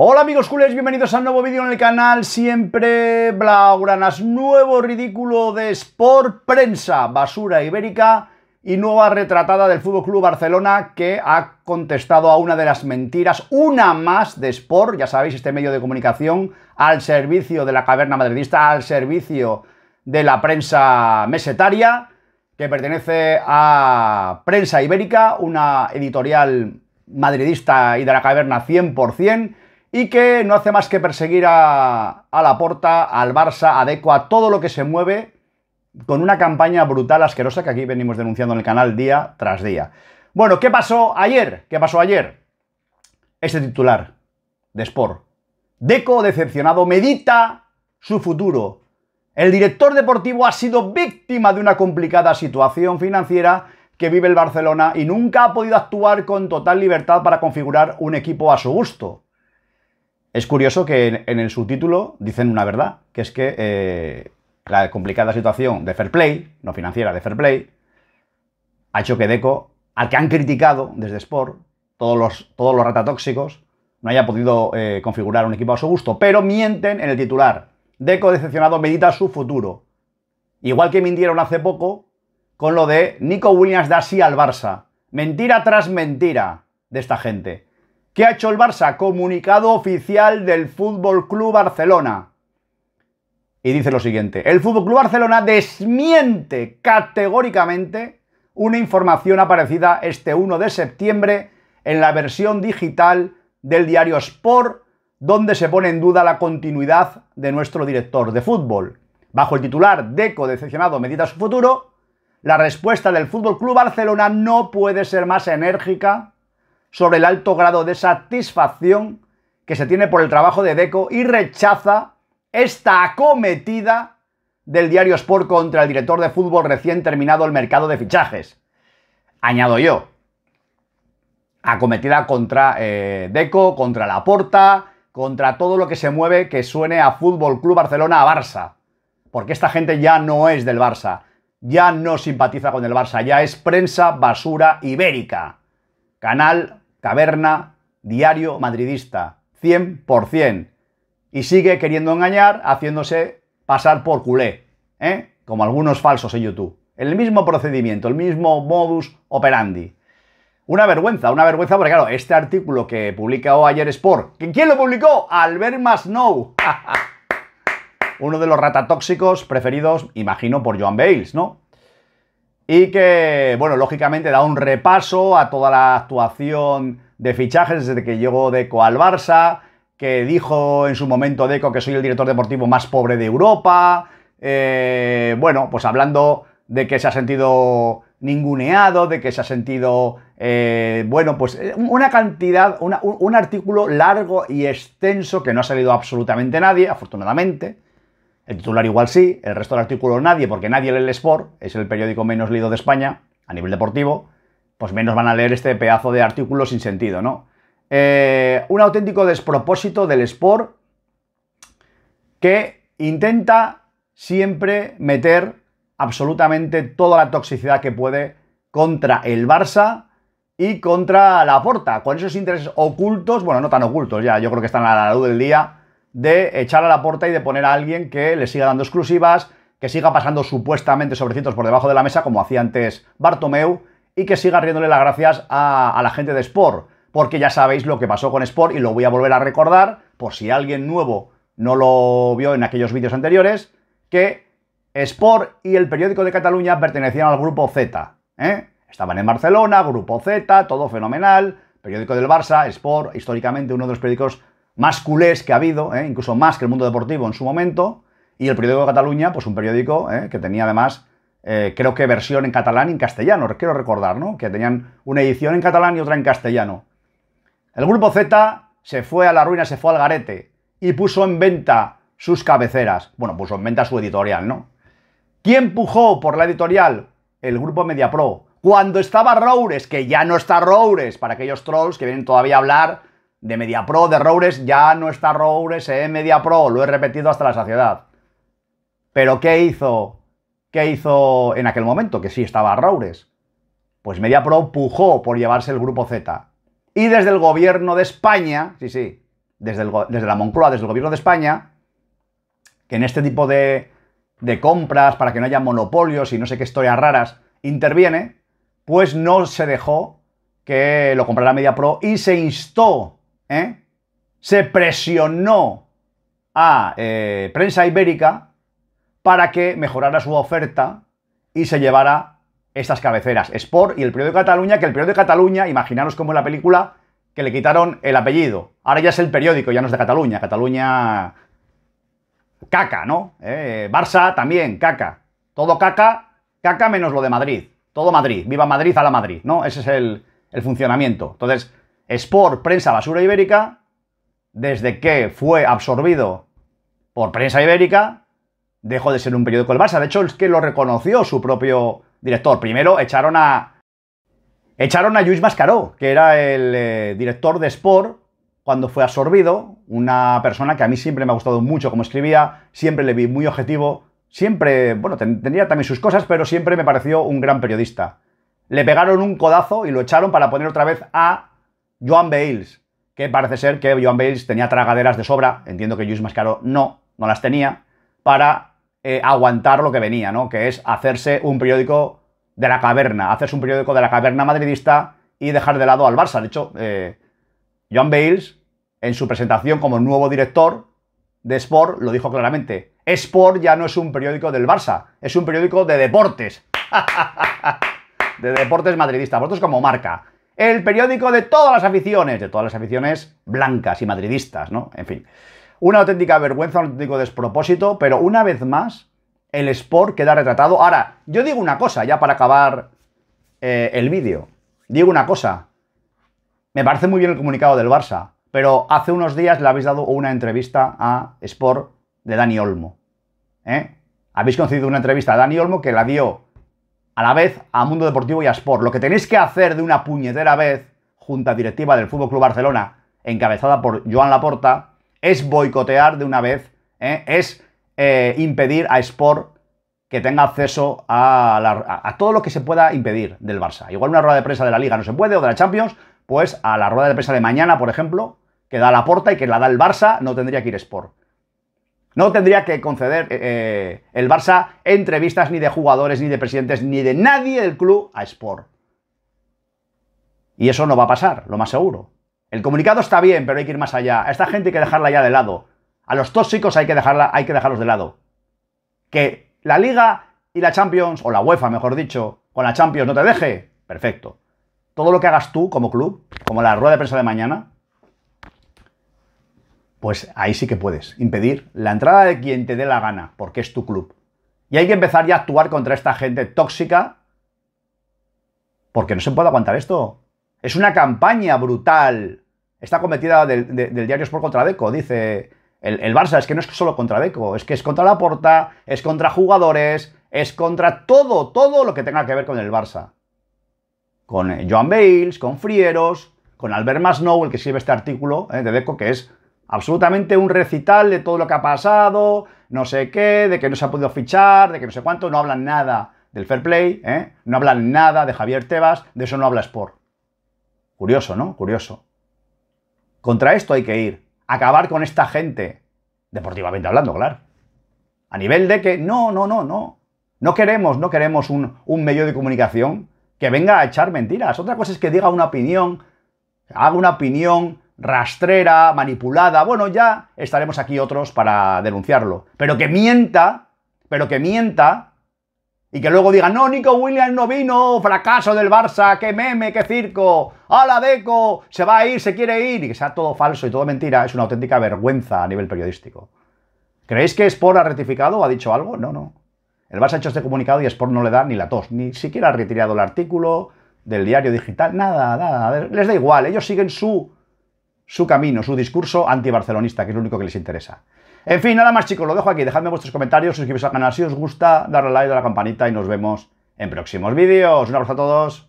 Hola amigos coolers, bienvenidos a un nuevo vídeo en el canal Siempre Blaugranas, nuevo ridículo de Sport Prensa, basura ibérica y nueva retratada del Fútbol Club Barcelona que ha contestado a una de las mentiras, una más de Sport, ya sabéis, este medio de comunicación al servicio de la caverna madridista, al servicio de la prensa mesetaria, que pertenece a Prensa Ibérica, una editorial madridista y de la caverna 100%, y que no hace más que perseguir a, la Porta, al Barça, a Deco, a todo lo que se mueve con una campaña brutal, asquerosa, que aquí venimos denunciando en el canal día tras día. Bueno, ¿qué pasó ayer? ¿Qué pasó ayer? Este titular de Sport. Deco, decepcionado, medita su futuro. El director deportivo ha sido víctima de una complicada situación financiera que vive el Barcelona y nunca ha podido actuar con total libertad para configurar un equipo a su gusto. Es curioso que en, el subtítulo dicen una verdad, que es que eh, la complicada situación de Fair Play, no financiera, de Fair Play, ha hecho que Deco, al que han criticado desde Sport, todos los, todos los ratatóxicos, no haya podido eh, configurar un equipo a su gusto. Pero mienten en el titular. Deco decepcionado medita su futuro. Igual que mintieron hace poco con lo de Nico Williams da sí al Barça. Mentira tras mentira de esta gente. ¿Qué ha hecho el Barça? Comunicado oficial del Fútbol Club Barcelona. Y dice lo siguiente: El Fútbol Club Barcelona desmiente categóricamente una información aparecida este 1 de septiembre en la versión digital del diario Sport, donde se pone en duda la continuidad de nuestro director de fútbol. Bajo el titular Deco decepcionado medita su futuro, la respuesta del Fútbol Club Barcelona no puede ser más enérgica sobre el alto grado de satisfacción que se tiene por el trabajo de Deco y rechaza esta acometida del diario Sport contra el director de fútbol recién terminado el mercado de fichajes. Añado yo. Acometida contra eh, Deco, contra Porta, contra todo lo que se mueve que suene a Fútbol Club Barcelona a Barça. Porque esta gente ya no es del Barça, ya no simpatiza con el Barça, ya es prensa basura ibérica canal, caverna, diario madridista, 100%. Y sigue queriendo engañar, haciéndose pasar por culé, ¿eh? como algunos falsos en YouTube. El mismo procedimiento, el mismo modus operandi. Una vergüenza, una vergüenza, porque claro, este artículo que publicó ayer es Sport, ¿quién lo publicó? Albert Masnou. Uno de los ratatóxicos preferidos, imagino, por Joan Bales, ¿no? y que, bueno, lógicamente da un repaso a toda la actuación de fichajes desde que llegó Deco al Barça, que dijo en su momento Deco que soy el director deportivo más pobre de Europa, eh, bueno, pues hablando de que se ha sentido ninguneado, de que se ha sentido, eh, bueno, pues eh, una cantidad, un, un, artículo largo y extenso que no ha salido absolutamente nadie, afortunadamente, el titular igual sí, el resto del artículo nadie, porque nadie lee el Sport, es el periódico menos lido de España a nivel deportivo, pues menos van a leer este pedazo de artículo sin sentido, ¿no? Eh, un auténtico despropósito del Sport que intenta siempre meter absolutamente toda la toxicidad que puede contra el Barça y contra la Porta, con esos intereses ocultos, bueno, no tan ocultos ya, yo creo que están a la luz del día, de echar a la puerta y de poner a alguien que le siga dando exclusivas, que siga pasando supuestamente sobrecitos por debajo de la mesa, como hacía antes Bartomeu, y que siga riéndole las gracias a, la gente de Sport, porque ya sabéis lo que pasó con Sport y lo voy a volver a recordar, por si alguien nuevo no lo vio en aquellos vídeos anteriores, que Sport y el periódico de Cataluña pertenecían al grupo Z. ¿eh? Estaban en Barcelona, grupo Z, todo fenomenal, periódico del Barça, Sport, históricamente uno de los periódicos más culés que ha habido, ¿eh? incluso más que el mundo deportivo en su momento, y el periódico de Cataluña, pues un periódico ¿eh? que tenía además, eh, creo que versión en catalán y en castellano, quiero recordar, ¿no? Que tenían una edición en catalán y otra en castellano. El grupo Z se fue a la ruina, se fue al garete y puso en venta sus cabeceras. Bueno, puso en venta su editorial, ¿no? ¿Quién pujó por la editorial? El grupo MediaPro. Cuando estaba Roures, que ya no está Roures, para aquellos trolls que vienen todavía a hablar de MediaPro, de Roures, ya no está Roures en MediaPro, lo he repetido hasta la saciedad. Pero ¿qué hizo? ¿Qué hizo en aquel momento? Que sí estaba Roures. Pues MediaPro pujó por llevarse el grupo Z. Y desde el gobierno de España, sí, sí, desde, desde la Moncloa, desde el gobierno de España, que en este tipo de, de compras, para que no haya monopolios y no sé qué historias raras, interviene, pues no se dejó que lo comprara MediaPro y se instó ¿eh? se presionó a eh, Prensa Ibérica para que mejorara su oferta y se llevara estas cabeceras, Sport y el periódico de Cataluña, que el periódico de Cataluña, imaginaros cómo es la película, que le quitaron el apellido. Ahora ya es el periódico, ya no es de Cataluña. Cataluña... Caca, ¿no? Eh, Barça también, caca. Todo caca, caca menos lo de Madrid. Todo Madrid. Viva Madrid a la Madrid, ¿no? Ese es el, el funcionamiento. Entonces, Sport Prensa Basura Ibérica, desde que fue absorbido por Prensa Ibérica, dejó de ser un periódico el Barça. De hecho, es que lo reconoció su propio director. Primero echaron a. Echaron a Luis Mascaró, que era el eh, director de Sport cuando fue absorbido. Una persona que a mí siempre me ha gustado mucho como escribía, siempre le vi muy objetivo, siempre, bueno, tenía también sus cosas, pero siempre me pareció un gran periodista. Le pegaron un codazo y lo echaron para poner otra vez a Joan Bales, que parece ser que Joan Bales tenía tragaderas de sobra, entiendo que Luis Mascaro no, no las tenía, para eh, aguantar lo que venía, ¿no? Que es hacerse un periódico de la caverna, hacerse un periódico de la caverna madridista y dejar de lado al Barça. De hecho, eh, Joan Bales, en su presentación como nuevo director de Sport, lo dijo claramente. Sport ya no es un periódico del Barça, es un periódico de deportes. de deportes madridistas. Vosotros como marca el periódico de todas las aficiones, de todas las aficiones blancas y madridistas, ¿no? En fin, una auténtica vergüenza, un auténtico despropósito, pero una vez más, el Sport queda retratado. Ahora, yo digo una cosa, ya para acabar eh, el vídeo, digo una cosa, me parece muy bien el comunicado del Barça, pero hace unos días le habéis dado una entrevista a Sport de Dani Olmo. ¿eh? Habéis concedido una entrevista a Dani Olmo que la dio a la vez a Mundo Deportivo y a Sport. Lo que tenéis que hacer de una puñetera vez, junta directiva del Fútbol Club Barcelona, encabezada por Joan Laporta, es boicotear de una vez, ¿eh? es eh, impedir a Sport que tenga acceso a, a, todo lo que se pueda impedir del Barça. Igual una rueda de prensa de la Liga no se puede, o de la Champions, pues a la rueda de prensa de mañana, por ejemplo, que da Laporta y que la da el Barça, no tendría que ir Sport. No tendría que conceder eh, eh, el Barça entrevistas ni de jugadores, ni de presidentes, ni de nadie del club a Sport. Y eso no va a pasar, lo más seguro. El comunicado está bien, pero hay que ir más allá. A esta gente hay que dejarla ya de lado. A los tóxicos hay que, dejarla, hay que dejarlos de lado. Que la Liga y la Champions, o la UEFA, mejor dicho, con la Champions no te deje, perfecto. Todo lo que hagas tú como club, como la rueda de prensa de mañana, pues ahí sí que puedes impedir la entrada de quien te dé la gana, porque es tu club. Y hay que empezar ya a actuar contra esta gente tóxica, porque no se puede aguantar esto. Es una campaña brutal. Está cometida del, diario Sport contra Deco, dice el, Barça. Es que no es solo contra Deco, es que es contra la porta, es contra jugadores, es contra todo, todo lo que tenga que ver con el Barça. Con eh, Joan Bales, con Frieros, con Albert Masnou, el que sirve este artículo eh, de Deco, que es Absolutamente un recital de todo lo que ha pasado, no sé qué, de que no se ha podido fichar, de que no sé cuánto, no hablan nada del fair play, ¿eh? no hablan nada de Javier Tebas, de eso no habla Sport. Curioso, ¿no? Curioso. Contra esto hay que ir. Acabar con esta gente, deportivamente hablando, claro. A nivel de que no, no, no, no. No queremos, no queremos un, un medio de comunicación que venga a echar mentiras. Otra cosa es que diga una opinión, haga una opinión rastrera, manipulada, bueno, ya estaremos aquí otros para denunciarlo. Pero que mienta, pero que mienta, y que luego diga, no, Nico Williams no vino, fracaso del Barça, qué meme, qué circo, la Deco, se va a ir, se quiere ir, y que sea todo falso y todo mentira, es una auténtica vergüenza a nivel periodístico. ¿Creéis que Sport ha rectificado o ha dicho algo? No, no. El Barça ha hecho este comunicado y Sport no le da ni la tos, ni siquiera ha retirado el artículo del diario digital, nada, nada, les da igual, ellos siguen su su camino, su discurso antibarcelonista, que es lo único que les interesa. En fin, nada más chicos, lo dejo aquí. Dejadme vuestros comentarios, suscribiros al canal si os gusta, darle like, a la campanita y nos vemos en próximos vídeos. Un abrazo a todos.